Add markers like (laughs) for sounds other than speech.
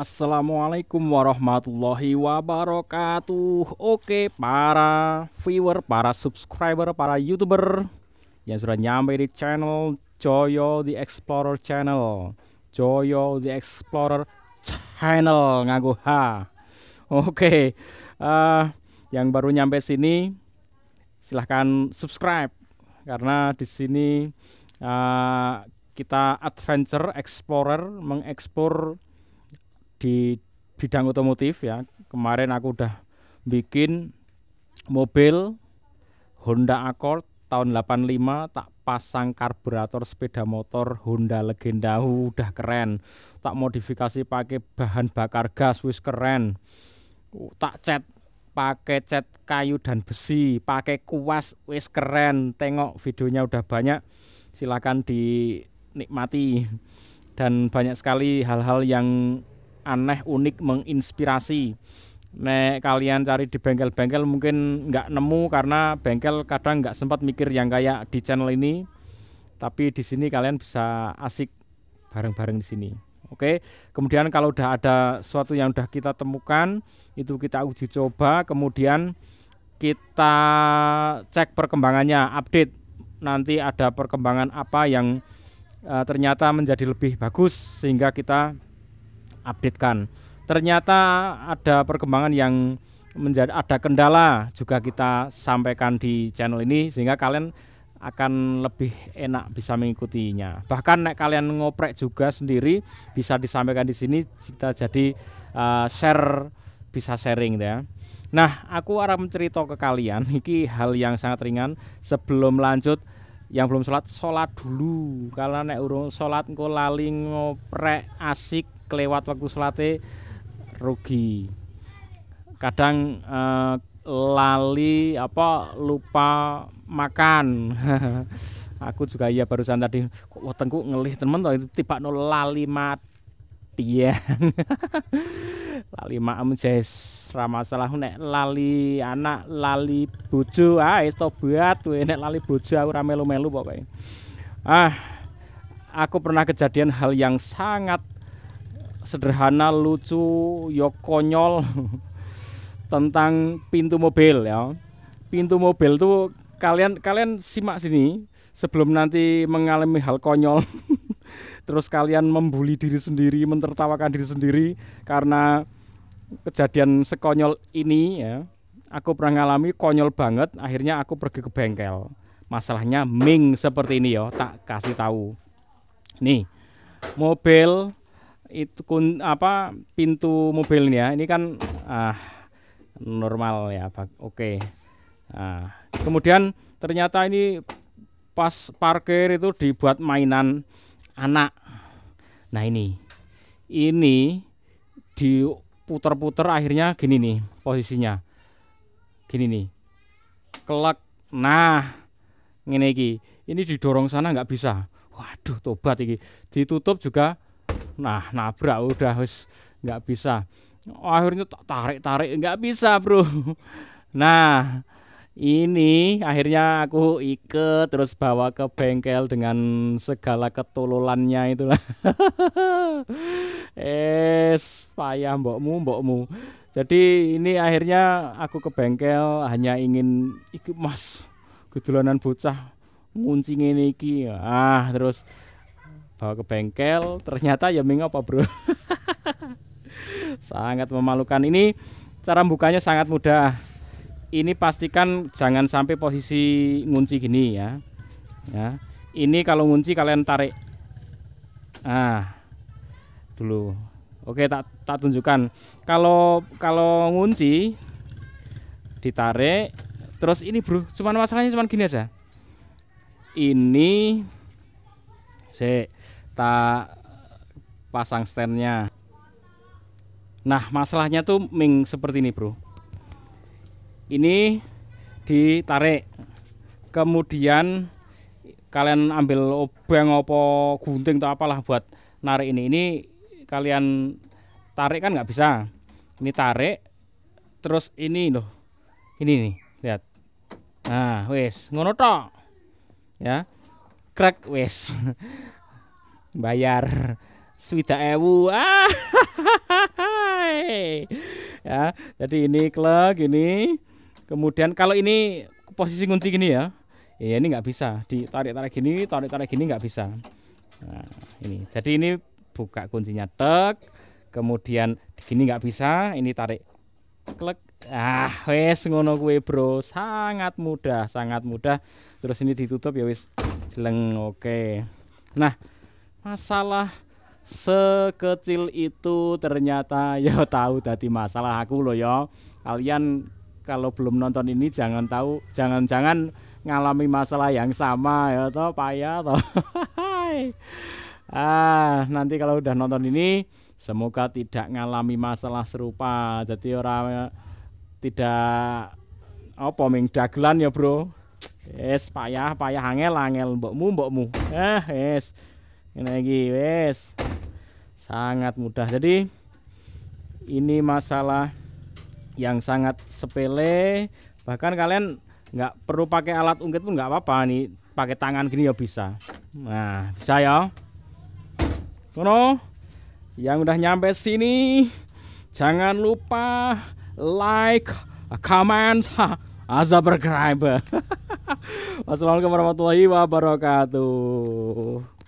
Assalamualaikum warahmatullahi wabarakatuh Oke para viewer, para subscriber, para youtuber Yang sudah nyampe di channel Joyo The Explorer Channel Joyo The Explorer Channel Ngaku ha Oke uh, Yang baru nyampe sini Silahkan subscribe Karena di sini uh, kita adventure, explorer, mengekspor di bidang otomotif ya. Kemarin aku udah bikin mobil Honda Accord tahun 85 tak pasang karburator sepeda motor Honda Legenda uh, udah keren tak modifikasi pakai bahan bakar gas wis keren uh, tak cat pakai cat kayu dan besi pakai kuas wis keren tengok videonya udah banyak silakan dinikmati dan banyak sekali hal-hal yang aneh unik menginspirasi nek kalian cari di bengkel-bengkel mungkin nggak nemu karena bengkel kadang nggak sempat mikir yang kayak di channel ini tapi di sini kalian bisa asik bareng-bareng di sini Oke, kemudian kalau udah ada sesuatu yang udah kita temukan, itu kita uji coba, kemudian kita cek perkembangannya, update. Nanti ada perkembangan apa yang e, ternyata menjadi lebih bagus sehingga kita updatekan. Ternyata ada perkembangan yang menjadi ada kendala juga kita sampaikan di channel ini sehingga kalian akan lebih enak bisa mengikutinya. Bahkan nek kalian ngoprek juga sendiri bisa disampaikan di sini kita jadi uh, share bisa sharing ya. Nah, aku arah mencerita ke kalian (laughs) iki hal yang sangat ringan sebelum lanjut yang belum sholat sholat dulu karena nek urung sholat engko lali ngoprek asik kelewat waktu sholatnya rugi kadang eh, lali apa lupa makan (laughs) aku juga iya barusan tadi kok wetengku ngelih temen itu tiba no lali mati ya (laughs) lali maem jes ra masalah nek lali anak lali bojo ah buat kowe nek lali bojo aku ra melu-melu pokoke ah aku pernah kejadian hal yang sangat sederhana lucu yo konyol (laughs) tentang pintu mobil ya pintu mobil tuh kalian kalian simak sini sebelum nanti mengalami hal konyol (laughs) terus kalian membuli diri sendiri mentertawakan diri sendiri karena kejadian sekonyol ini ya aku pernah ngalami konyol banget akhirnya aku pergi ke bengkel masalahnya ming seperti ini yo tak kasih tahu nih mobil itu kun apa pintu mobilnya ya. ini kan ah normal ya oke nah, kemudian ternyata ini pas parkir itu dibuat mainan anak nah ini ini diputer-puter akhirnya gini nih posisinya gini nih kelak nah ini iki ini didorong sana nggak bisa waduh tobat ini ditutup juga nah nabrak udah harus nggak bisa akhirnya tak tarik tarik nggak bisa bro (laughs) nah ini akhirnya aku ikut terus bawa ke bengkel dengan segala ketololannya itulah (laughs) es payah mbokmu mbokmu jadi ini akhirnya aku ke bengkel hanya ingin ikut mas kedulanan bocah ngunci ini ah terus bawa ke bengkel ternyata ya minggu apa bro sangat memalukan ini cara bukanya sangat mudah ini pastikan jangan sampai posisi ngunci gini ya ya ini kalau ngunci kalian tarik ah dulu oke tak tak tunjukkan kalau kalau ngunci ditarik terus ini bro cuman masalahnya cuman gini aja ini sih kita pasang standnya nah masalahnya tuh ming seperti ini bro ini ditarik kemudian kalian ambil obeng opo gunting atau apalah buat narik ini ini kalian tarik kan nggak bisa ini tarik terus ini loh ini nih lihat nah wes ngono ya crack wes (laughs) bayar swida ewu ah (laughs) ya jadi ini klik ini kemudian kalau ini posisi kunci gini ya ya ini nggak bisa ditarik tarik gini tarik tarik gini nggak bisa nah, ini jadi ini buka kuncinya tek kemudian gini nggak bisa ini tarik klik ah wes ngono kue bro sangat mudah sangat mudah terus ini ditutup ya wes jeleng oke okay. nah masalah sekecil itu ternyata (laughs) ya tahu tadi masalah aku loh ya kalian kalau belum nonton ini jangan tahu jangan-jangan ngalami masalah yang sama ya toh payah (laughs) toh ah nanti kalau udah nonton ini semoga tidak ngalami masalah serupa jadi orang tidak apa ming dagelan ya bro es payah payah angel angel mbokmu mbokmu eh eh ini lagi wes sangat mudah jadi ini masalah yang sangat sepele bahkan kalian nggak perlu pakai alat ungkit pun nggak apa-apa nih pakai tangan gini ya bisa nah bisa ya Kono yang udah nyampe sini jangan lupa like comment azab subscribe (laughs) Wassalamualaikum warahmatullahi wabarakatuh